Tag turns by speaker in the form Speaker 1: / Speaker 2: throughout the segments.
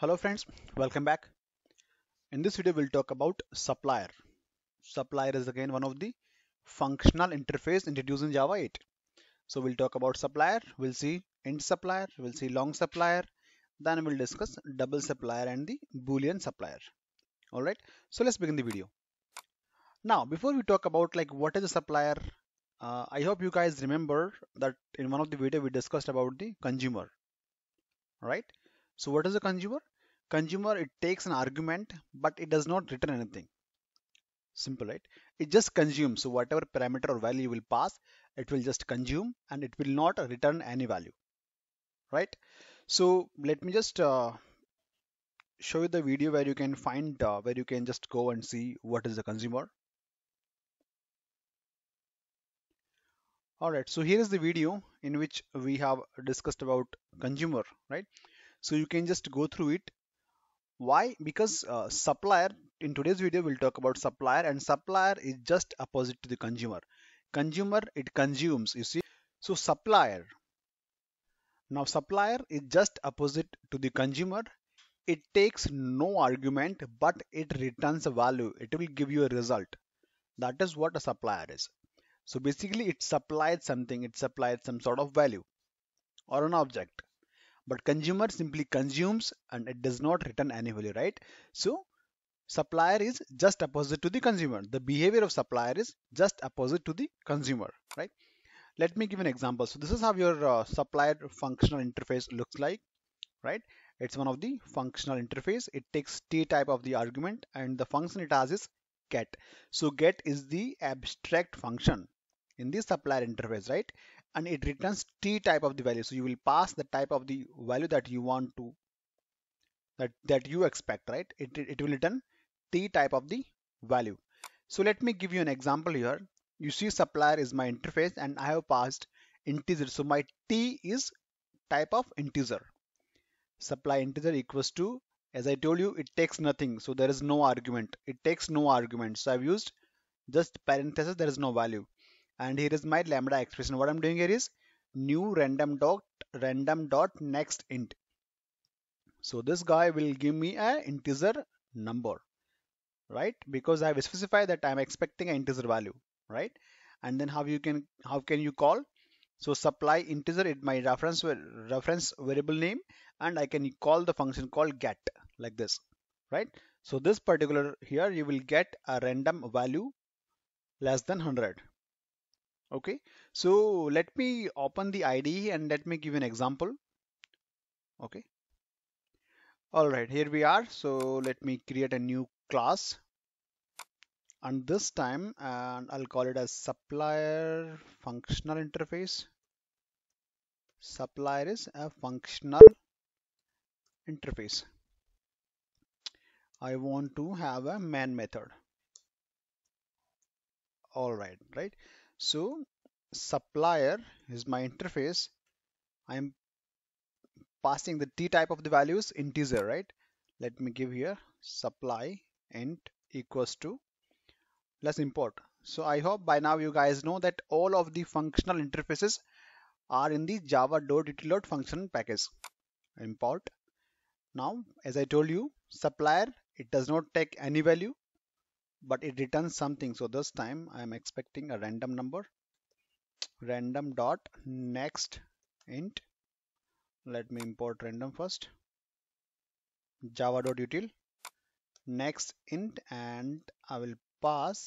Speaker 1: hello friends welcome back in this video we'll talk about supplier supplier is again one of the functional interface introduced in java 8 so we'll talk about supplier we'll see int supplier we'll see long supplier then we'll discuss double supplier and the boolean supplier all right so let's begin the video now before we talk about like what is a supplier uh, i hope you guys remember that in one of the video we discussed about the consumer right so what is a consumer? Consumer, it takes an argument, but it does not return anything. Simple, right? It just consumes. So whatever parameter or value will pass, it will just consume and it will not return any value, right? So let me just uh, show you the video where you can find, uh, where you can just go and see what is the consumer. Alright, so here is the video in which we have discussed about consumer, right? so you can just go through it why because uh, supplier in today's video we'll talk about supplier and supplier is just opposite to the consumer consumer it consumes you see so supplier now supplier is just opposite to the consumer it takes no argument but it returns a value it will give you a result that is what a supplier is so basically it supplies something it supplies some sort of value or an object but consumer simply consumes and it does not return annually right so supplier is just opposite to the consumer the behavior of supplier is just opposite to the consumer right let me give an example so this is how your uh, supplier functional interface looks like right it's one of the functional interface it takes t type of the argument and the function it has is get so get is the abstract function in the supplier interface right and it returns t type of the value so you will pass the type of the value that you want to that that you expect right it, it will return t type of the value so let me give you an example here you see supplier is my interface and i have passed integer so my t is type of integer supply integer equals to as i told you it takes nothing so there is no argument it takes no argument so i've used just parentheses there is no value and here is my lambda expression what i'm doing here is new random dot random dot next int so this guy will give me an integer number right because i've specified that i'm expecting an integer value right and then how you can how can you call so supply integer it my reference reference variable name and i can call the function called get like this right so this particular here you will get a random value less than 100 okay so let me open the IDE and let me give an example okay all right here we are so let me create a new class and this time and I'll call it as supplier functional interface supplier is a functional interface I want to have a man method all right right so supplier is my interface I'm passing the t type of the values integer right let me give here supply int equals to let's import so I hope by now you guys know that all of the functional interfaces are in the java.util function package import now as I told you supplier it does not take any value but it returns something so this time i am expecting a random number random dot next int let me import random first java.util next int and i will pass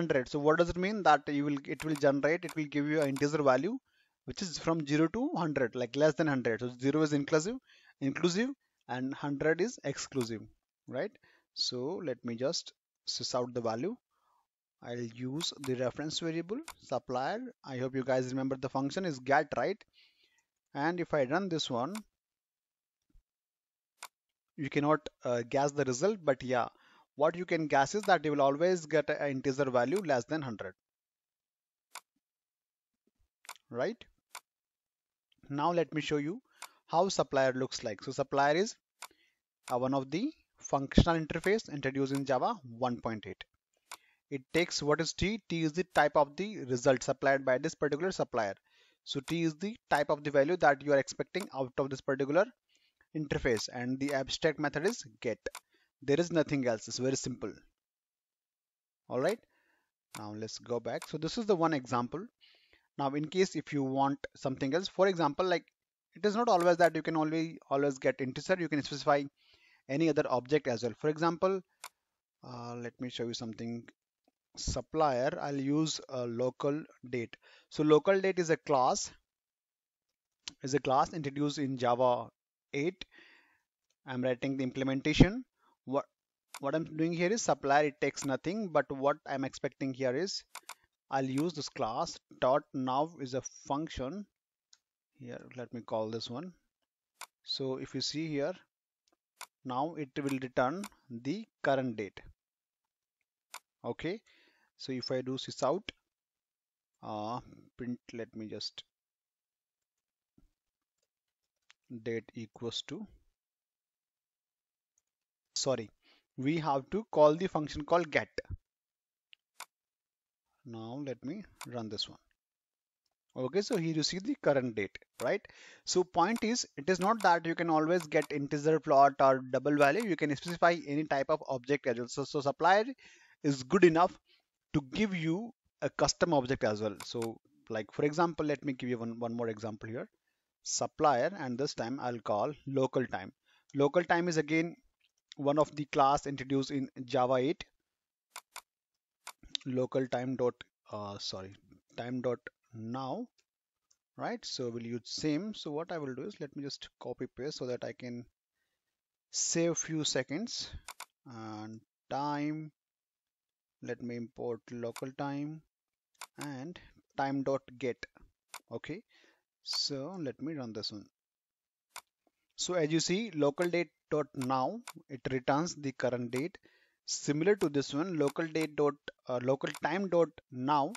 Speaker 1: 100 so what does it mean that you will it will generate it will give you an integer value which is from 0 to 100 like less than 100 so 0 is inclusive inclusive and 100 is exclusive right so let me just sys out the value I'll use the reference variable supplier I hope you guys remember the function is get right and if I run this one you cannot uh, guess the result but yeah what you can guess is that you will always get an integer value less than 100 right now let me show you how supplier looks like so supplier is uh, one of the functional interface introduced in Java 1.8. It takes what is T? T is the type of the result supplied by this particular supplier. So T is the type of the value that you are expecting out of this particular interface and the abstract method is get. There is nothing else. It's very simple. All right. Now let's go back. So this is the one example. Now in case if you want something else, for example, like it is not always that you can always always get integer. You can specify any other object as well for example uh, let me show you something supplier I'll use a local date so local date is a class is a class introduced in Java 8 I'm writing the implementation what what I'm doing here is supplier it takes nothing but what I'm expecting here is I'll use this class dot now is a function here let me call this one so if you see here now it will return the current date okay so if i do this out uh, print let me just date equals to sorry we have to call the function called get now let me run this one okay so here you see the current date right so point is it is not that you can always get integer plot or double value you can specify any type of object as well so, so supplier is good enough to give you a custom object as well so like for example let me give you one, one more example here supplier and this time i'll call local time local time is again one of the class introduced in java 8 local time dot uh, sorry time dot now right so we'll use same so what i will do is let me just copy paste so that i can save few seconds and time let me import local time and time dot get okay so let me run this one so as you see local date dot now it returns the current date similar to this one local date dot uh, local time dot now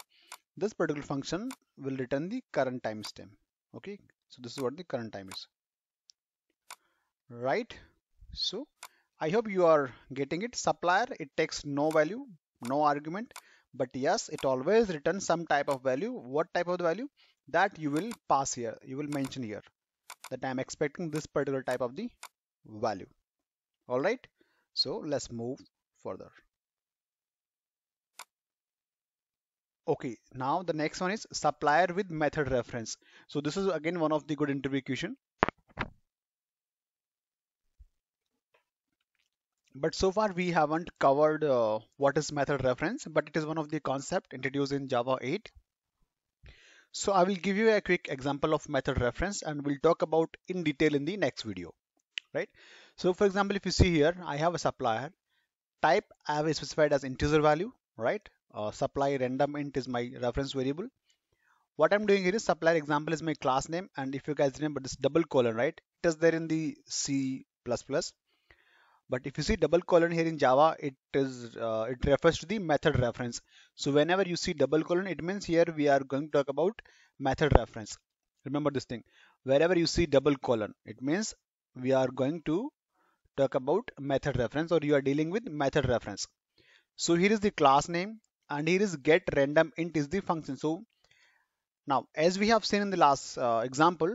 Speaker 1: this particular function will return the current timestamp okay so this is what the current time is right so i hope you are getting it supplier it takes no value no argument but yes it always returns some type of value what type of value that you will pass here you will mention here that i am expecting this particular type of the value all right so let's move further okay now the next one is supplier with method reference so this is again one of the good interview question but so far we haven't covered uh, what is method reference but it is one of the concept introduced in java 8 so i will give you a quick example of method reference and we'll talk about in detail in the next video right so for example if you see here i have a supplier type i have specified as integer value right uh, supply random int is my reference variable what i'm doing here is supply example is my class name and if you guys remember this double colon right it is there in the c++ but if you see double colon here in java it is uh, it refers to the method reference so whenever you see double colon it means here we are going to talk about method reference remember this thing wherever you see double colon it means we are going to talk about method reference or you are dealing with method reference so here is the class name and here is get random int is the function so now as we have seen in the last uh, example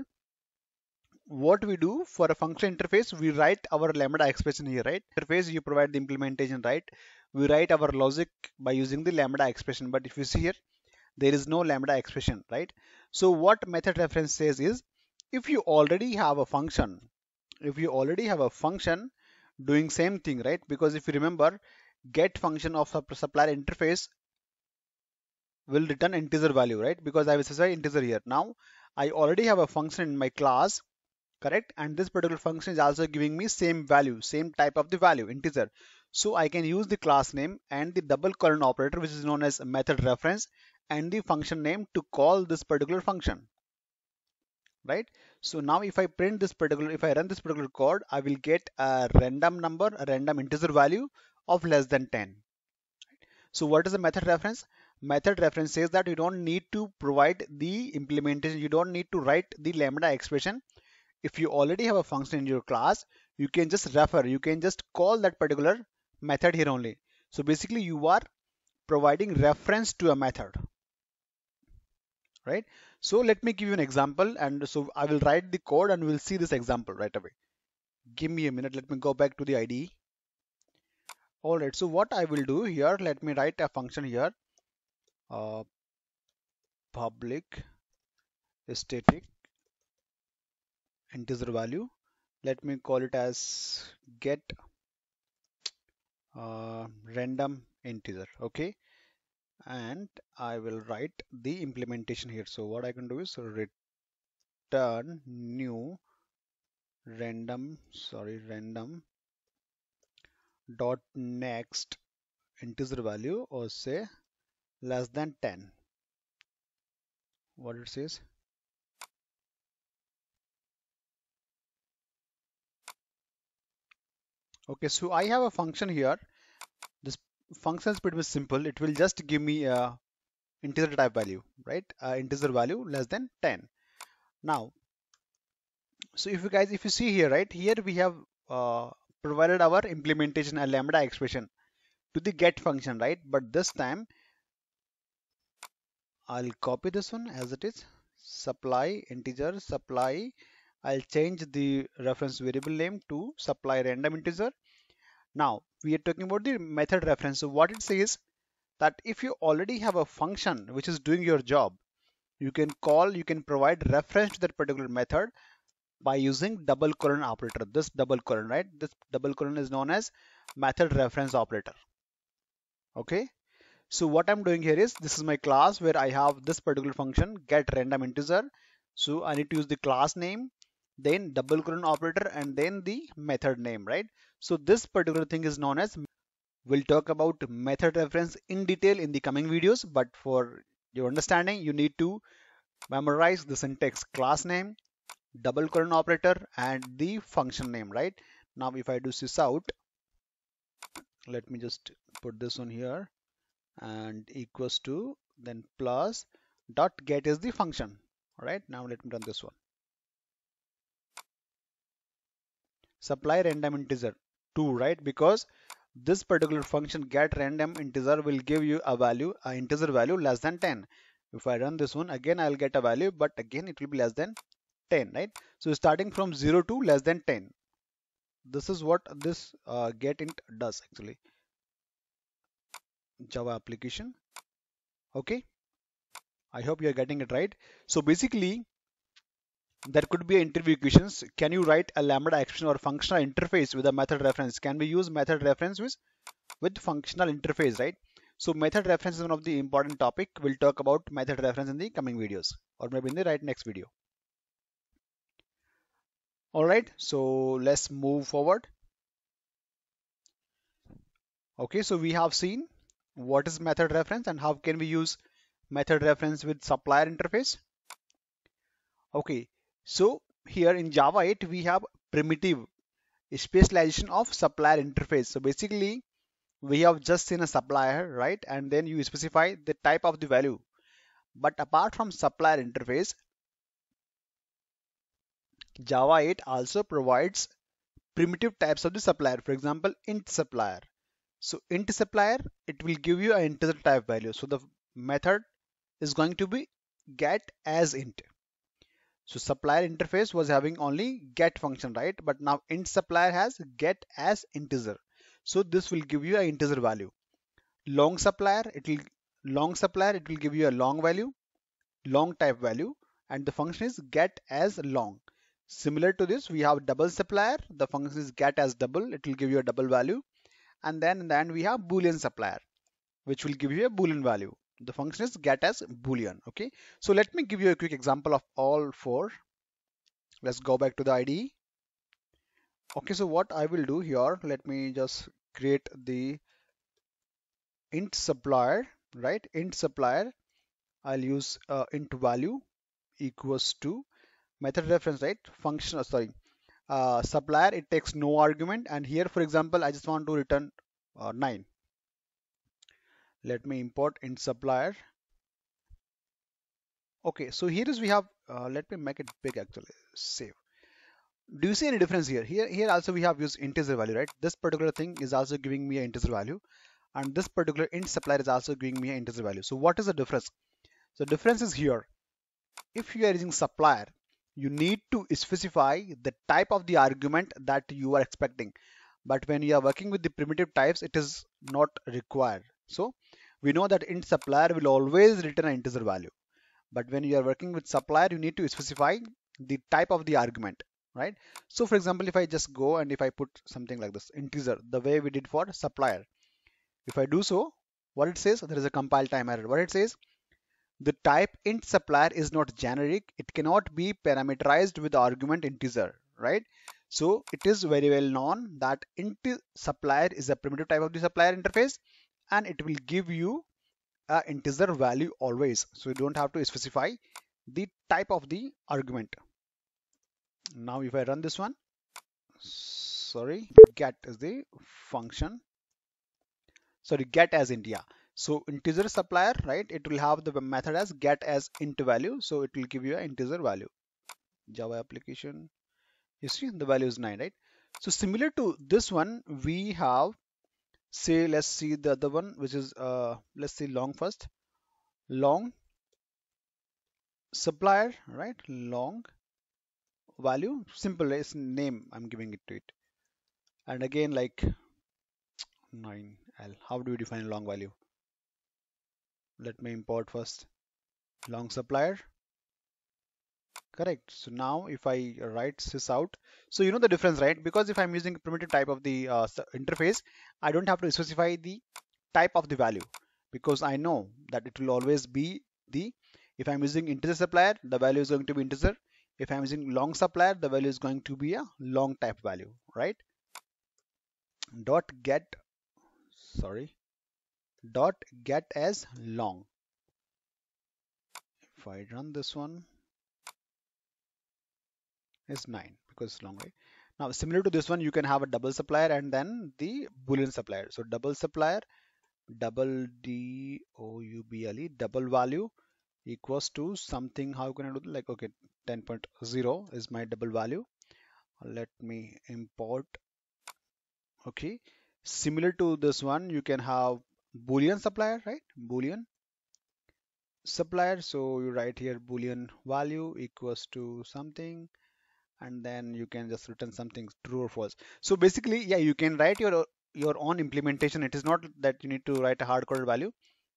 Speaker 1: what we do for a function interface we write our lambda expression here right interface you provide the implementation right we write our logic by using the lambda expression but if you see here there is no lambda expression right so what method reference says is if you already have a function if you already have a function doing same thing right because if you remember get function of supplier interface will return integer value, right? Because I have specified integer here. Now, I already have a function in my class, correct? And this particular function is also giving me same value, same type of the value, integer. So I can use the class name and the double colon operator, which is known as method reference, and the function name to call this particular function, right? So now if I print this particular, if I run this particular code, I will get a random number, a random integer value of less than 10. So what is the method reference? method reference says that you don't need to provide the implementation. You don't need to write the lambda expression. If you already have a function in your class, you can just refer. You can just call that particular method here only. So basically you are providing reference to a method right so let me give you an example and so i will write the code and we'll see this example right away give me a minute let me go back to the ide all right so what i will do here let me write a function here public static integer value let me call it as get uh, random integer okay and I will write the implementation here so what I can do is return new random sorry random dot next integer value or say less than 10 what it says okay so I have a function here this function is pretty much simple it will just give me a integer type value right integer value less than 10 now so if you guys if you see here right here we have uh, provided our implementation a lambda expression to the get function right but this time I'll copy this one as it is supply integer supply I'll change the reference variable name to supply random integer now we are talking about the method reference so what it says that if you already have a function which is doing your job you can call you can provide reference to that particular method by using double colon operator this double colon right this double colon is known as method reference operator okay so what I'm doing here is this is my class where I have this particular function get random integer. So I need to use the class name, then double colon operator and then the method name, right? So this particular thing is known as we'll talk about method reference in detail in the coming videos but for your understanding you need to memorize the syntax class name double colon operator and the function name right now if i do sys out let me just put this on here and equals to then plus dot get is the function all right now let me run this one supply random integer 2 right because this particular function get random integer will give you a value a integer value less than 10 if i run this one again i'll get a value but again it will be less than 10 right so starting from 0 to less than 10 this is what this uh, get int does actually Java application. Okay. I hope you're getting it right. So basically, there could be interview questions. Can you write a lambda expression or functional interface with a method reference? Can we use method reference with, with functional interface, right? So method reference is one of the important topic. We'll talk about method reference in the coming videos or maybe in the right next video. All right, so let's move forward. Okay, so we have seen what is method reference and how can we use method reference with supplier interface okay so here in java 8 we have primitive specialization of supplier interface so basically we have just seen a supplier right and then you specify the type of the value but apart from supplier interface java 8 also provides primitive types of the supplier for example int supplier so int supplier, it will give you an integer type value. So the method is going to be get as int. So supplier interface was having only get function, right? But now int supplier has get as integer. So this will give you an integer value. Long supplier, it will long supplier, it will give you a long value, long type value, and the function is get as long. Similar to this, we have double supplier. The function is get as double. It will give you a double value and then in the end we have boolean supplier which will give you a boolean value the function is get as boolean okay so let me give you a quick example of all four let's go back to the IDE okay so what I will do here let me just create the int supplier right int supplier I'll use uh, int value equals to method reference right function uh, sorry uh, supplier it takes no argument and here for example I just want to return uh, 9 let me import int supplier okay so here is we have uh, let me make it big actually save do you see any difference here here here also we have used integer value right this particular thing is also giving me an integer value and this particular int supplier is also giving me an integer value so what is the difference so difference is here if you are using supplier you need to specify the type of the argument that you are expecting but when you are working with the primitive types it is not required so we know that int supplier will always return an integer value but when you are working with supplier you need to specify the type of the argument right so for example if i just go and if i put something like this integer the way we did for supplier if i do so what it says there is a compile time error what it says the type int supplier is not generic. It cannot be parameterized with argument integer, right? So it is very well known that int supplier is a primitive type of the supplier interface and it will give you a integer value always. So you don't have to specify the type of the argument. Now if I run this one, sorry, get is the function. Sorry, get as India. Yeah. So integer supplier, right? It will have the method as get as int value. So it will give you an integer value. Java application. You see the value is 9, right? So similar to this one, we have say let's see the other one which is uh, let's see long first long supplier right long value simple is name i'm giving it to it and again like 9l how do we define long value let me import first long supplier correct so now if i write out, so you know the difference right because if i'm using primitive type of the uh, interface i don't have to specify the type of the value because i know that it will always be the if i'm using integer supplier the value is going to be integer if i'm using long supplier the value is going to be a long type value right dot get sorry dot get as long. If I run this one, is 9 because it's long way. Now similar to this one, you can have a double supplier and then the boolean supplier. So double supplier, double D O U B L E, double value equals to something. How can I do Like okay, 10.0 is my double value. Let me import. Okay, similar to this one, you can have boolean supplier right boolean supplier so you write here boolean value equals to something and then you can just return something true or false so basically yeah you can write your your own implementation it is not that you need to write a hard-coded value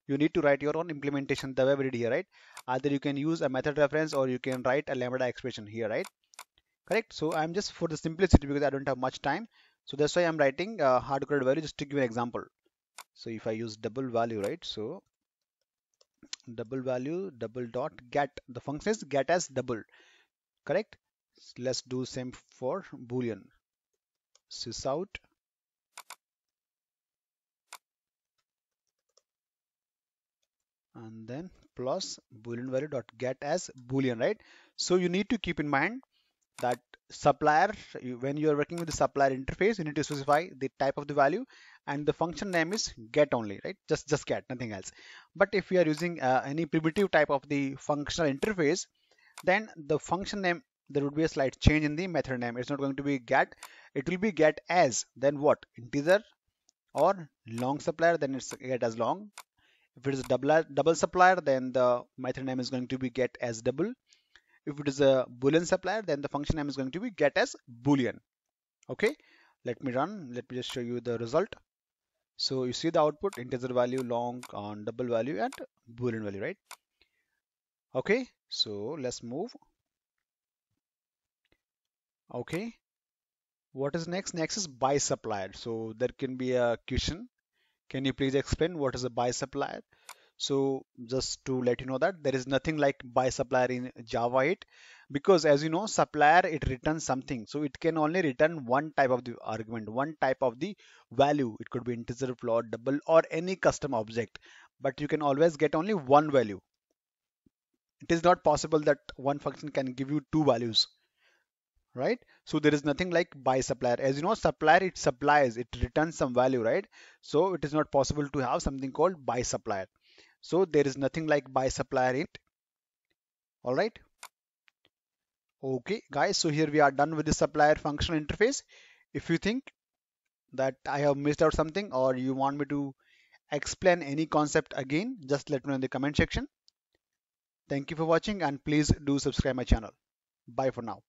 Speaker 1: you need to write your own implementation the way we did here right either you can use a method reference or you can write a lambda expression here right correct so i'm just for the simplicity because i don't have much time so that's why i'm writing a hard-coded value just to give an example so if i use double value right so double value double dot get the function is get as double correct let's do same for boolean sysout and then plus boolean value dot get as boolean right so you need to keep in mind that supplier when you are working with the supplier interface you need to specify the type of the value and the function name is get only right just just get nothing else but if you are using uh, any primitive type of the functional interface then the function name there would be a slight change in the method name it's not going to be get it will be get as then what integer or long supplier then it's get as long if it is double double supplier then the method name is going to be get as double if it is a boolean supplier then the function name is going to be get as boolean okay let me run let me just show you the result so you see the output integer value long on double value and boolean value right okay so let's move okay what is next next is buy supplier so there can be a question can you please explain what is a buy supplier so just to let you know that there is nothing like by supplier in java 8 because as you know supplier it returns something so it can only return one type of the argument one type of the value it could be integer float double or any custom object but you can always get only one value it is not possible that one function can give you two values right so there is nothing like by supplier as you know supplier it supplies it returns some value right so it is not possible to have something called by supplier so there is nothing like buy supplier int. All right. Okay, guys. So here we are done with the supplier functional interface. If you think that I have missed out something or you want me to explain any concept again, just let me know in the comment section. Thank you for watching and please do subscribe my channel. Bye for now.